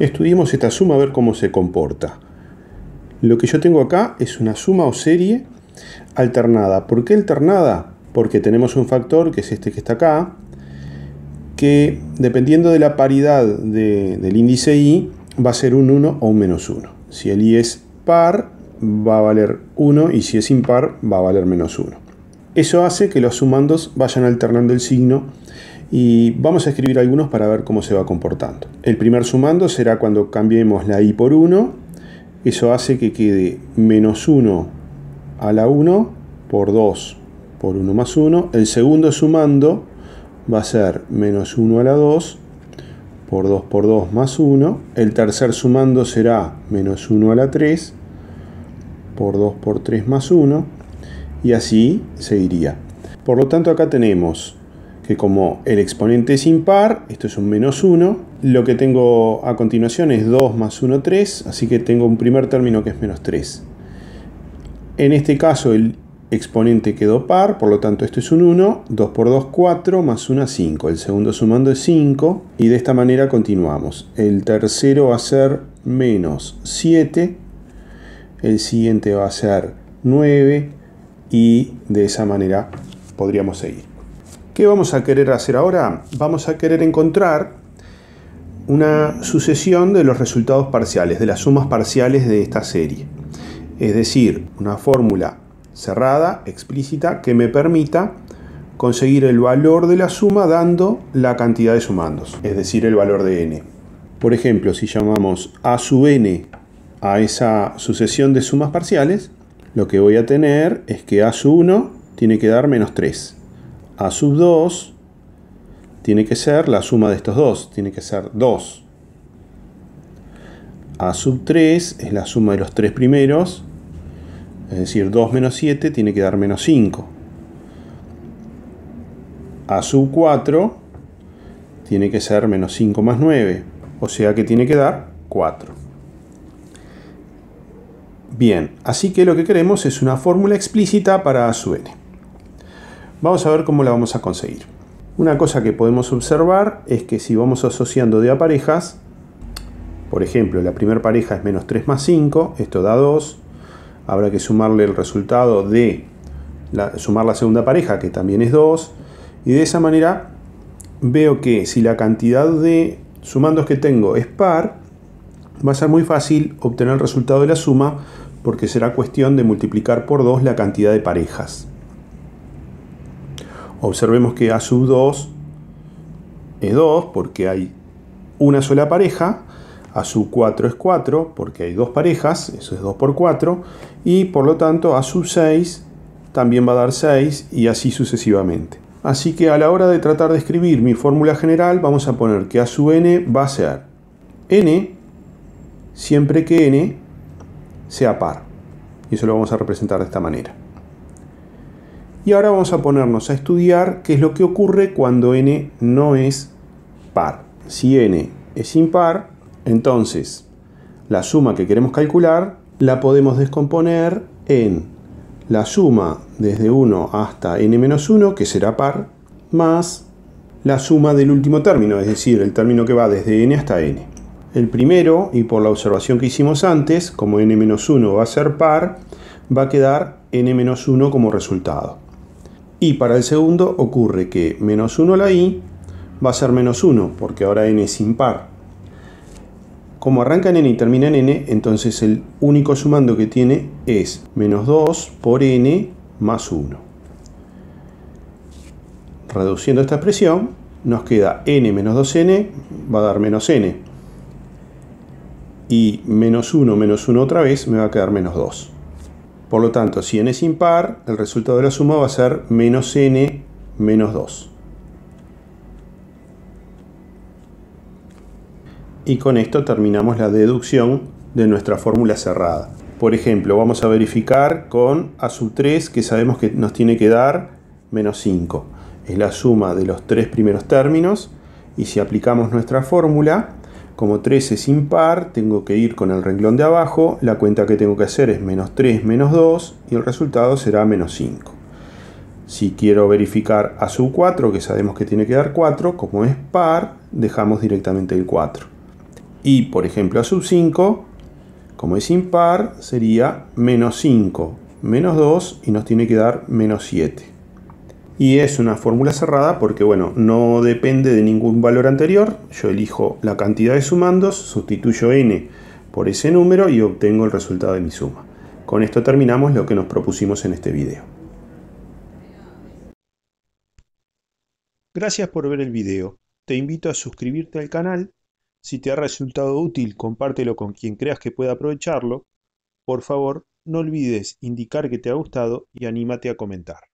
Estudiemos esta suma a ver cómo se comporta. Lo que yo tengo acá es una suma o serie alternada. ¿Por qué alternada? Porque tenemos un factor, que es este que está acá, que dependiendo de la paridad del índice i, va a ser un 1 o un menos 1. Si el i es par, va a valer 1 y si es impar va a valer menos 1. Eso hace que los sumandos vayan alternando el signo y vamos a escribir algunos para ver cómo se va comportando. El primer sumando será cuando cambiemos la i por 1. Eso hace que quede menos 1 a la 1 por 2 por 1 más 1. El segundo sumando va a ser menos 1 a la 2 por 2 por 2 más 1. El tercer sumando será menos 1 a la 3 por 2 por 3 más 1 y así seguiría. Por lo tanto acá tenemos que como el exponente es impar, esto es un menos 1, lo que tengo a continuación es 2 más 1, 3, así que tengo un primer término que es menos 3. En este caso el exponente quedó par, por lo tanto esto es un 1, 2 por 2, 4, más 1, 5. El segundo sumando es 5 y de esta manera continuamos. El tercero va a ser menos 7 el siguiente va a ser 9 y de esa manera podríamos seguir. ¿Qué vamos a querer hacer ahora? Vamos a querer encontrar una sucesión de los resultados parciales, de las sumas parciales de esta serie. Es decir, una fórmula cerrada, explícita, que me permita conseguir el valor de la suma dando la cantidad de sumandos, es decir, el valor de n. Por ejemplo, si llamamos a sub n a esa sucesión de sumas parciales, lo que voy a tener es que a sub 1 tiene que dar menos 3. a sub 2 tiene que ser la suma de estos dos, tiene que ser 2. a sub 3 es la suma de los tres primeros, es decir, 2 menos 7 tiene que dar menos 5. a sub 4 tiene que ser menos 5 más 9, o sea que tiene que dar 4. Bien, así que lo que queremos es una fórmula explícita para su n. Vamos a ver cómo la vamos a conseguir. Una cosa que podemos observar es que si vamos asociando de a parejas, por ejemplo, la primera pareja es menos 3 más 5, esto da 2, habrá que sumarle el resultado de la, sumar la segunda pareja, que también es 2, y de esa manera veo que si la cantidad de sumandos que tengo es par, va a ser muy fácil obtener el resultado de la suma porque será cuestión de multiplicar por 2 la cantidad de parejas. Observemos que A sub 2 es 2 porque hay una sola pareja, A sub 4 es 4 porque hay dos parejas, eso es 2 por 4, y por lo tanto A sub 6 también va a dar 6 y así sucesivamente. Así que a la hora de tratar de escribir mi fórmula general vamos a poner que A sub n va a ser n siempre que n sea par. Y eso lo vamos a representar de esta manera. Y ahora vamos a ponernos a estudiar qué es lo que ocurre cuando n no es par. Si n es impar, entonces la suma que queremos calcular la podemos descomponer en la suma desde 1 hasta n-1, que será par, más la suma del último término, es decir, el término que va desde n hasta n. El primero, y por la observación que hicimos antes, como n-1 va a ser par, va a quedar n-1 como resultado. Y para el segundo ocurre que menos 1 a la i va a ser menos 1, porque ahora n es impar. Como arranca en n y termina en n, entonces el único sumando que tiene es menos 2 por n más 1. Reduciendo esta expresión, nos queda n menos 2n, va a dar menos n y menos 1 menos 1 otra vez me va a quedar menos 2. Por lo tanto, si n es impar, el resultado de la suma va a ser menos n menos 2. Y con esto terminamos la deducción de nuestra fórmula cerrada. Por ejemplo, vamos a verificar con a sub 3 que sabemos que nos tiene que dar menos 5. Es la suma de los tres primeros términos y si aplicamos nuestra fórmula como 3 es impar, tengo que ir con el renglón de abajo, la cuenta que tengo que hacer es menos 3 menos 2 y el resultado será menos 5. Si quiero verificar a sub 4, que sabemos que tiene que dar 4, como es par, dejamos directamente el 4. Y por ejemplo a sub 5, como es impar, sería menos 5 menos 2 y nos tiene que dar menos 7 y es una fórmula cerrada porque bueno, no depende de ningún valor anterior. Yo elijo la cantidad de sumandos, sustituyo n por ese número y obtengo el resultado de mi suma. Con esto terminamos lo que nos propusimos en este video. Gracias por ver el video. Te invito a suscribirte al canal. Si te ha resultado útil, compártelo con quien creas que pueda aprovecharlo. Por favor, no olvides indicar que te ha gustado y anímate a comentar.